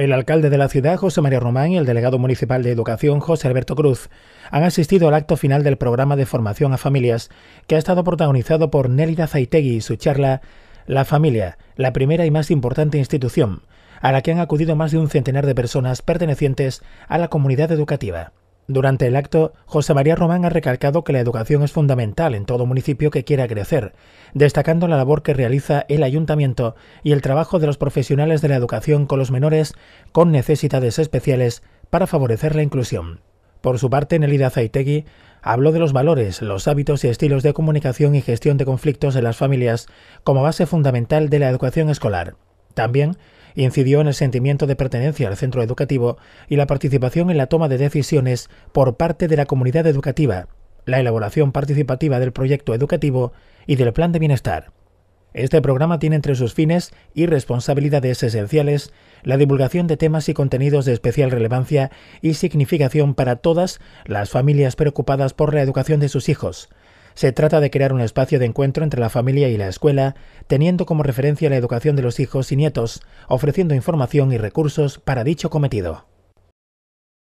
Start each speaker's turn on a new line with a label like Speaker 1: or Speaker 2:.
Speaker 1: El alcalde de la ciudad, José María Román, y el delegado municipal de Educación, José Alberto Cruz, han asistido al acto final del programa de formación a familias, que ha estado protagonizado por Nélida Zaitegui y su charla La familia, la primera y más importante institución, a la que han acudido más de un centenar de personas pertenecientes a la comunidad educativa. Durante el acto, José María Román ha recalcado que la educación es fundamental en todo municipio que quiera crecer, destacando la labor que realiza el ayuntamiento y el trabajo de los profesionales de la educación con los menores con necesidades especiales para favorecer la inclusión. Por su parte, Nelida Zaitegui habló de los valores, los hábitos y estilos de comunicación y gestión de conflictos en las familias como base fundamental de la educación escolar. También incidió en el sentimiento de pertenencia al centro educativo y la participación en la toma de decisiones por parte de la comunidad educativa, la elaboración participativa del proyecto educativo y del plan de bienestar. Este programa tiene entre sus fines y responsabilidades esenciales la divulgación de temas y contenidos de especial relevancia y significación para todas las familias preocupadas por la educación de sus hijos, se trata de crear un espacio de encuentro entre la familia y la escuela, teniendo como referencia la educación de los hijos y nietos, ofreciendo información y recursos para dicho cometido.